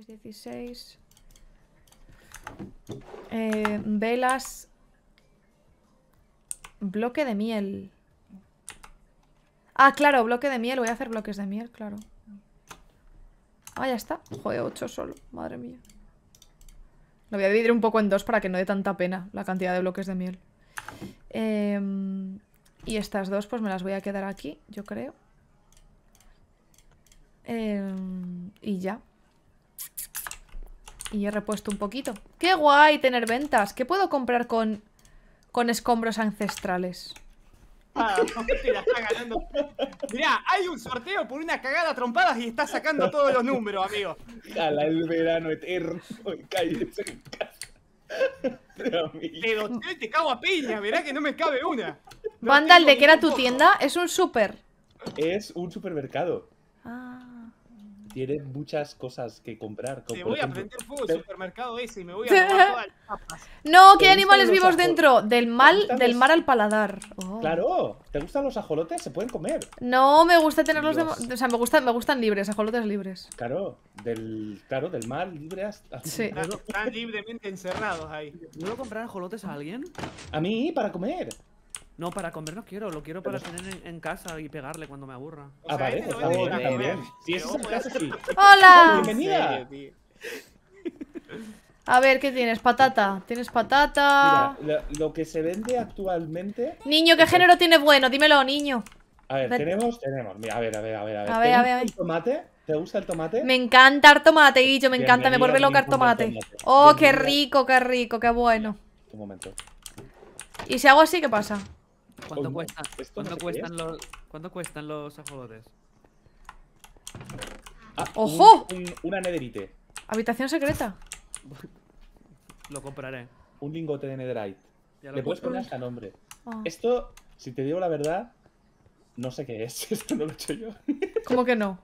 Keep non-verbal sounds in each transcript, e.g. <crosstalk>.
16. Eh, velas. Bloque de miel. Ah, claro, bloque de miel. Voy a hacer bloques de miel, claro. Ah, ya está. Joder, 8 solo. Madre mía. Lo voy a dividir un poco en dos para que no dé tanta pena la cantidad de bloques de miel. Em, y estas dos pues me las voy a quedar aquí, yo creo. Em, y ya. Y he repuesto un poquito. ¡Qué guay tener ventas! ¿Qué puedo comprar con, con escombros ancestrales? Ah, mira, está ganando. Mirá, hay un sorteo por una cagada trompadas y está sacando todos los números, amigo. Jala el verano eterno y cállese en casa. Pero te, cago a piña, verá que no me cabe una. No Vandal, ¿de que era tu tienda? Es un súper. Es un supermercado. Ah tiene muchas cosas que comprar. voy a prender supermercado ese y me voy a <laughs> No, ¿qué animales vivos dentro? Del mal, del mar al paladar. Oh. Claro, ¿te gustan los ajolotes? Se pueden comer. No, me gusta tenerlos O sea, me gustan, me gustan libres, ajolotes libres. Claro, del, claro, del mar libre hasta... Sí. Están libremente encerrados ahí. ¿Puedo comprar ajolotes a alguien? A mí, para comer. No, para comer no quiero, lo quiero para tener en, casa y pegarle cuando me aburra. Ah, vale, es sí. ¡Hola! ¡Bienvenida! A ver, ¿qué tienes? Patata. Tienes patata. Mira, lo, que se vende actualmente. Niño, ¿qué género tienes bueno? Dímelo, niño. A ver, tenemos, tenemos. Mira, a ver, a ver, a ver. A ver, a ver, tomate? ¿Te gusta el tomate? Me encanta el tomate, Guillo, me encanta, me vuelve loca el tomate. Oh, qué rico, qué rico, qué bueno. Un momento. ¿Y si hago así, qué pasa? ¿Cuánto, ¿cuánto, cuestan los, ¿cuánto, cuestan los, ajolotes? Ah, ¡Ojo! una nederite. Habitación secreta. lo compraré. Un lingote de nederite. Le puedes poner hasta nombre. Ah. Esto, si te digo la verdad, no sé qué es. <laughs> Esto no lo he hecho yo. ¿Cómo que no?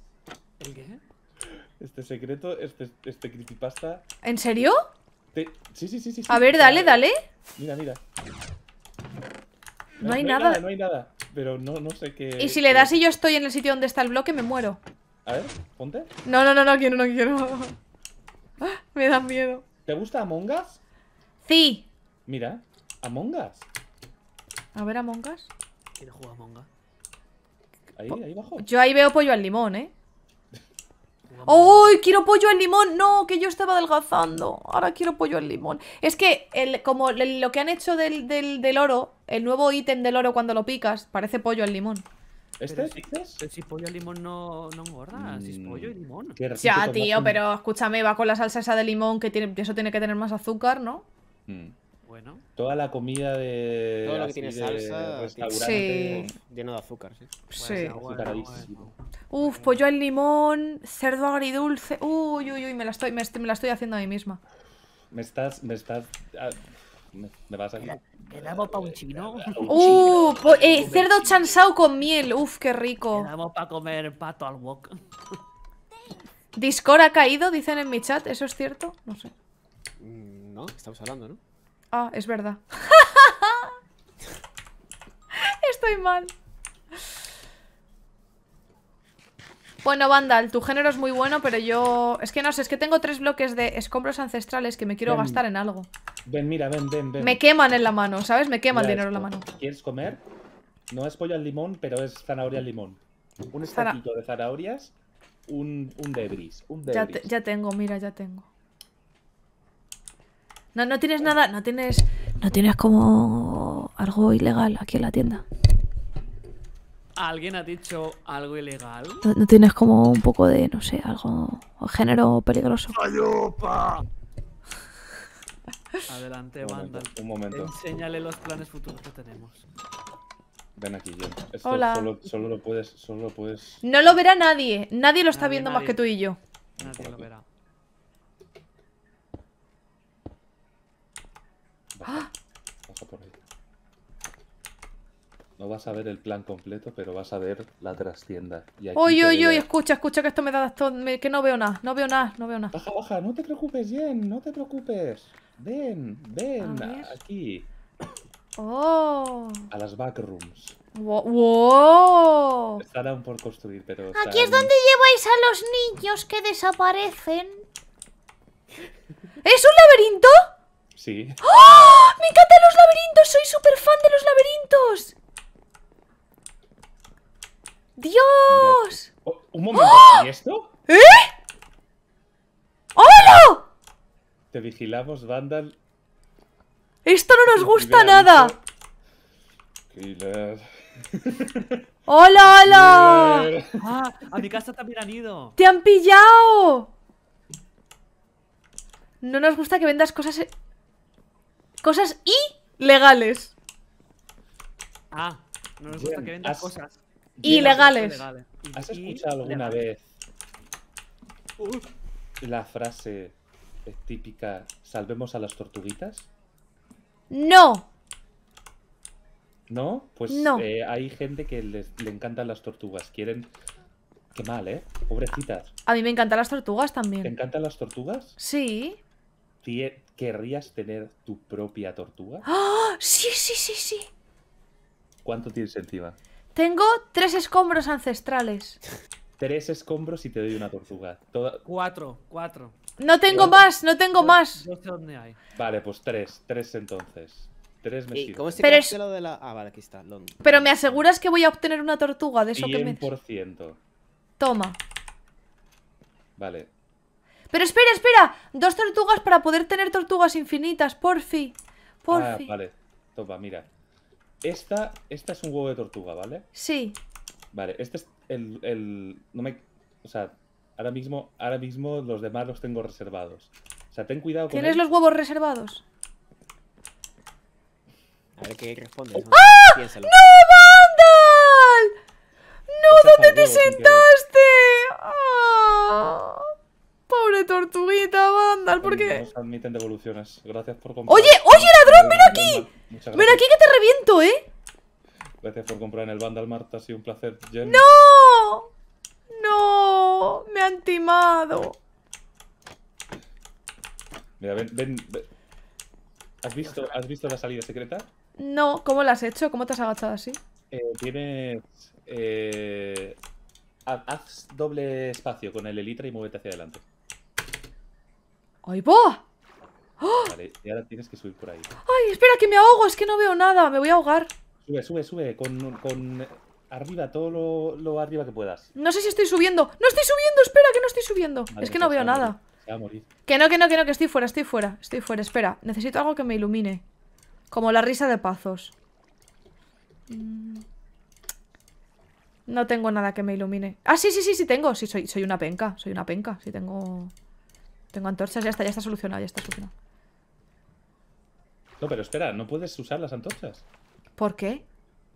<laughs> ¿El qué? Este secreto, este, este creepypasta. ¿En serio? sí, sí, sí, sí. A ver, dale, dale. Mira, mira. No, hay, nada. No hay nada, pero no, no sé qué... Y si le das y yo estoy en el sitio donde está el bloque, me muero. A ver, ponte. No, no, no, no quiero, no quiero. <laughs> Ah, me da miedo. ¿Te gusta Among Us? Sí. Mira, Among Us. A ver, Among Us. Quiero jugar Among Us. Ahí, ahí bajo. Yo ahí veo pollo al limón, ¿eh? <laughs> ¡Oh! ¡Uy, quiero pollo al limón! No, que yo estaba adelgazando. Ahora quiero pollo al limón. Es que como lo que han hecho del, oro, el nuevo ítem del oro cuando lo picas, parece pollo al limón. ¿Este Si, pollo al limón no, no engorda, si es pollo y mm, limón. Ya, tío, pero escúchame, va con la salsa esa de limón que tiene, eso tiene que tener más azúcar, ¿no? Mm. Bueno. Toda la comida de. Todo lo que tiene salsa. Sí. Lleno de azúcar, sí. Sí. Uf, pollo pues al limón, cerdo agridulce. Uy, uy, uy, me la estoy, me, la estoy haciendo a mí misma. Me estás. Me estás. Ah, me, vas a. Me lavo para un chino. Uh, cerdo chansao con miel. Uf, qué rico. Me para comer pato al wok. Discord ha caído, dicen en mi chat. ¿Eso es cierto? No sé. Mm, no, estamos hablando, ¿no? Ah, es verdad. <laughs> Estoy mal. Bueno, Vandal, tu género es muy bueno, pero yo... Es que no sé, es que tengo tres bloques de escombros ancestrales que me quiero gastar en algo. Ven, mira, ven, ven, ven. Me queman en la mano, ¿sabes? Me quema el dinero en la mano. ¿Quieres comer? No es pollo al limón, pero es zanahoria al limón. Un Zana... de zanahorias, un, debris. ya tengo, mira, ya tengo. No, tienes nada, no tienes, no tienes como algo ilegal aquí en la tienda. ¿Alguien ha dicho algo ilegal? No, tienes como un poco de, no sé, algo, género peligroso. <laughs> Adelante, Vandal. Un momento. Enséñale los planes futuros que tenemos. Ven aquí, yo. Esto Hola. Solo, lo puedes, solo lo puedes. No lo verá nadie. Nadie lo está viendo más que tú y yo. Nadie lo verá. No vas a ver el plan completo, pero vas a ver la trastienda. Oye, oye, oye, escucha, escucha que esto me da que no veo nada, no veo nada, no veo nada. Baja, baja, no te preocupes, Jen, no te preocupes. Ven, ven, aquí. Oh. A las backrooms. Wow. por construir, pero... Aquí es donde lleváis a los niños que desaparecen. ¿Es un laberinto? Sí. ¡Oh! ¡Me encantan los laberintos! ¿Eh? ¡Hola! Te vigilamos, Vandal. ¡Esto no nos gusta nada! <laughs> ¡Hola, hola! Ah, a mi casa también han ido. ¡Te han pillado! No nos gusta que vendas cosas... Eh, cosas ilegales. Ah, no nos gusta que vendas cosas. Ilegales. ¿Has escuchado alguna vez la frase típica, salvemos a las tortuguitas. No. ¿No? Pues no. Eh, hay gente que le encantan las tortugas. Quieren... Qué mal, ¿eh? Pobrecitas. A mí me encantan las tortugas también. ¿Te encantan las tortugas? Sí. ¿Querrías tener tu propia tortuga? ¡Ah! Sí, sí, sí, sí. ¿Cuánto tienes encima? Tengo tres escombros ancestrales. <laughs> Tres escombros y te doy una tortuga. Cuatro, cuatro. No tengo más, no tengo más. Vale, pues tres, tres entonces. Tres me Pero este Ah, vale, aquí está. Pero me aseguras que voy a obtener una tortuga de eso que me... Toma. Vale. Pero espera, espera. Dos tortugas para poder tener tortugas infinitas, porfi. Porfi. Ah, vale. Toma, mira. Esta, esta es un huevo de tortuga, ¿vale? Sí. Vale, este es el, el, No me... O sea, ahora mismo, ahora mismo los demás los tengo reservados. O sea, ten cuidado con... ¿Tienes los huevos reservados? A ver qué respondes. ¿no? ¡Ah! ¡No, Vandal! ¡No, dónde te sentaste! ¡Ah! pobre tortuguita, Vandal, ¿por qué? admiten devoluciones. Gracias por ¡Oye, oye, ladrón, ven aquí! Ven aquí que te reviento, ¿eh? Gracias por comprar en el Vandal, Marta. Ha sido un placer. Jen. ¡No! ¡No! Me han timado. Mira, ven, ven, ¿Has, visto, ¿Has visto la salida secreta? No, ¿cómo la has hecho? ¿Cómo te has agachado así? Eh, tienes. Eh, haz doble espacio con el elitra y muévete hacia adelante. ¡Ay, va! Vale, y ahora tienes que subir por ahí. ¡Ay, espera, que me ahogo! Es que no veo nada, me voy a ahogar. Sube, sube, sube. Con, arriba, todo lo, arriba que puedas. No sé si estoy subiendo. ¡No estoy subiendo! ¡Espera, que no estoy subiendo! es que no veo nada. Se va a morir. Que no, que no, que no, que estoy fuera, estoy fuera. Estoy fuera, espera. Necesito algo que me ilumine. Como la risa de pazos. Mm. No tengo nada que me ilumine. Ah, sí, sí, sí, sí tengo. Sí, soy, soy una penca. Soy una penca. Sí, tengo. Tengo antorchas. Ya está, ya está solucionado, ya está solucionado. No, pero espera, ¿no puedes usar las antorchas? ¿Por qué?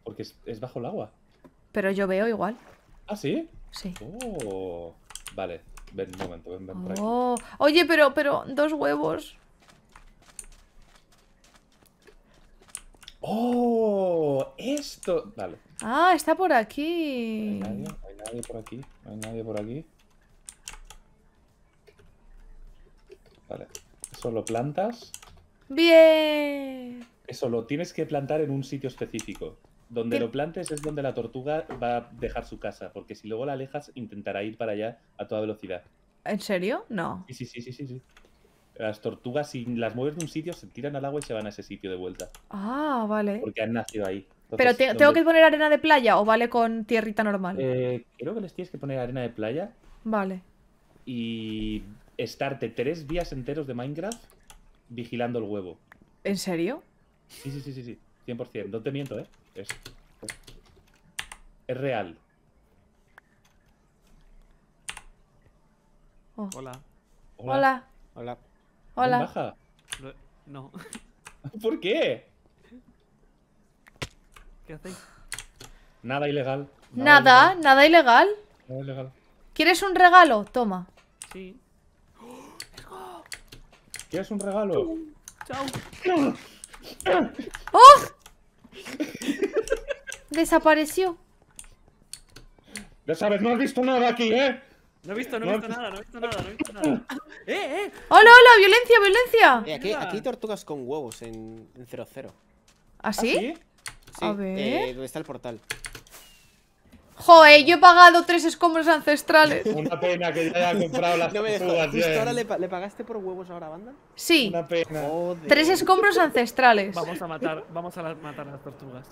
Porque es, bajo el agua. Pero yo veo igual. ¿Ah, sí? Sí. Oh, vale. Ven, un momento, ven, ven por aquí. Oh. Oye, pero, pero, dos huevos. ¡Oh! Esto. Vale. Ah, está por aquí. hay nadie, por aquí. No hay nadie por aquí. Vale. Solo plantas. Bien. Eso lo tienes que plantar en un sitio específico. Donde lo plantes es donde la tortuga va a dejar su casa, porque si luego la alejas intentará ir para allá a toda velocidad. ¿En serio? No. Sí, sí, sí, sí, sí. Las tortugas, si las mueves de un sitio, se tiran al agua y se van a ese sitio de vuelta. Ah, vale. Porque han nacido ahí. ¿Pero tengo que poner arena de playa o vale con tierrita normal? Eh, creo que les tienes que poner arena de playa. Vale. Y estarte tres días enteros de Minecraft vigilando el huevo. ¿En serio? Sí, sí, sí, sí, sí. 100%. No te miento, ¿eh? Es, es real. Oh. Hola. Hola. Hola. Hola. baja? No. <laughs> ¿Por qué? ¿Qué hacéis? Nada ilegal. Nada, nada, ilegal. Nada ilegal. ¿Quieres un regalo? Toma. Sí. ¿Quieres un regalo? Chao. ¡Ah! ¡Oh! Desapareció. Ya sabes, no has visto nada aquí, ¿eh? No he visto, no he visto nada, no he visto nada, no he visto nada. <laughs> ¡Eh, eh! ¡Hola, hola! ¡Violencia, violencia! Eh, aquí, aquí hay tortugas con huevos en 0-0. ¿Ah, ¿Ah, sí? sí? A eh, ver. ¿Dónde está el portal? Joder, yo he pagado tres escombros ancestrales. <laughs> Una pena que ya haya comprado las no tortugas. ahora le, pagaste por huevos ahora, banda? Sí. Una pena. Tres escombros ancestrales. Vamos a matar, vamos a matar las tortugas.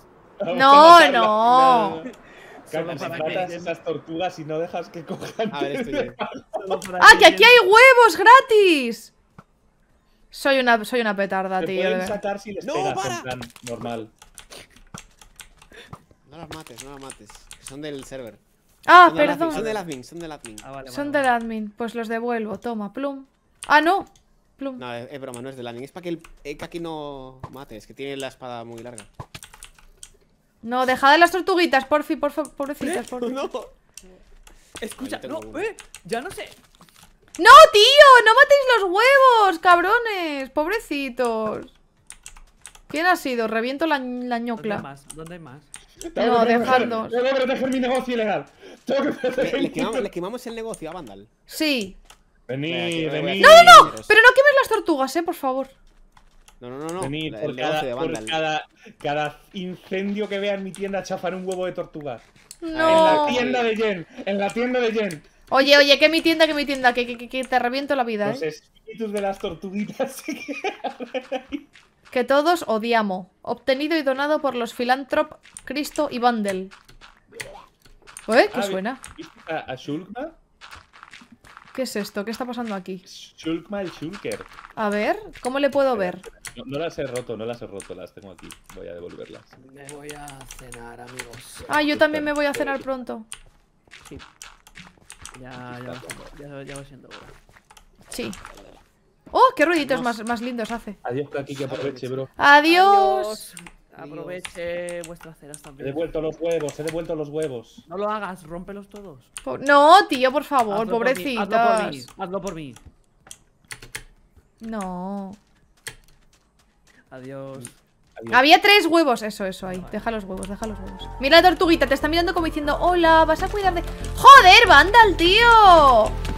no, no. Carlos, si matas esas tortugas y no dejas que cojan. A <laughs> ¡Ah, que aquí hay huevos gratis! Soy una, soy una petarda, tío. Pueden sacar si les no, pegas, para. En plan normal. No las mates, no las mates son del server. Ah, perdón. son del admin, son del admin. Ah, son admin, pues los devuelvo. Toma, plum. Ah, no. Plum. No, es, broma, no es del admin. Es para que el Kaki eh, no mate, es que tiene la espada muy larga. No, dejad las tortuguitas, porfi, porfa, pobrecitas, ¿Eh? porfi. <laughs> No. Escucha, no, eh, ya no sé. ¡No, tío! ¡No matéis los huevos, cabrones! ¡Pobrecitos! ¿Quién ha sido? Reviento la, la ñocla. ¿Dónde hay más? ¿Dónde hay más? Tengo no, que proteger, Tengo que proteger mi negocio ilegal. Tengo le, quemamos, el negocio a Vandal. Sí. Venid, venid. No, no, no. Pero no quemes las tortugas, eh, por favor. No, no, no. no. Venid, por, cada, cada, incendio que vea en mi tienda, chafar un huevo de tortuga No. Ah, en la tienda de Jen. En la tienda de Jen. Oye, oye, que mi tienda, que mi tienda, que, te reviento la vida. Los eh. espíritus de las tortuguitas Sí <laughs> que que todos odiamos. Obtenido y donado por los filántrop Cristo y Vandel. ¿Eh? ¿Qué ah, suena? ¿A, a Shulkma? ¿Qué es esto? ¿Qué está pasando aquí? Shulkma el Shulker. A ver, ¿cómo le puedo ver? No, las he roto, no las he roto, las tengo aquí. Voy a devolverlas. Me voy a cenar, amigos. Ah, yo también me voy a cenar pronto. Sí. Ya, ya, ya, ya, ya va siendo hora. Sí. ¡Oh, qué ruiditos más, más, lindos hace! Adiós, que aproveche, bro. ¡Adiós! Aproveche vuestras ceras también. He devuelto los huevos, he devuelto los huevos. No lo hagas, rómpelos todos. no, tío, por favor, pobrecito. Hazlo por mí, hazlo por mí. No. Adiós. Había tres huevos, eso, eso, ahí. Deja los huevos, deja los huevos. Mira la tortuguita, te está mirando como diciendo, hola, vas a cuidar de... ¡Joder, Vandal, tío!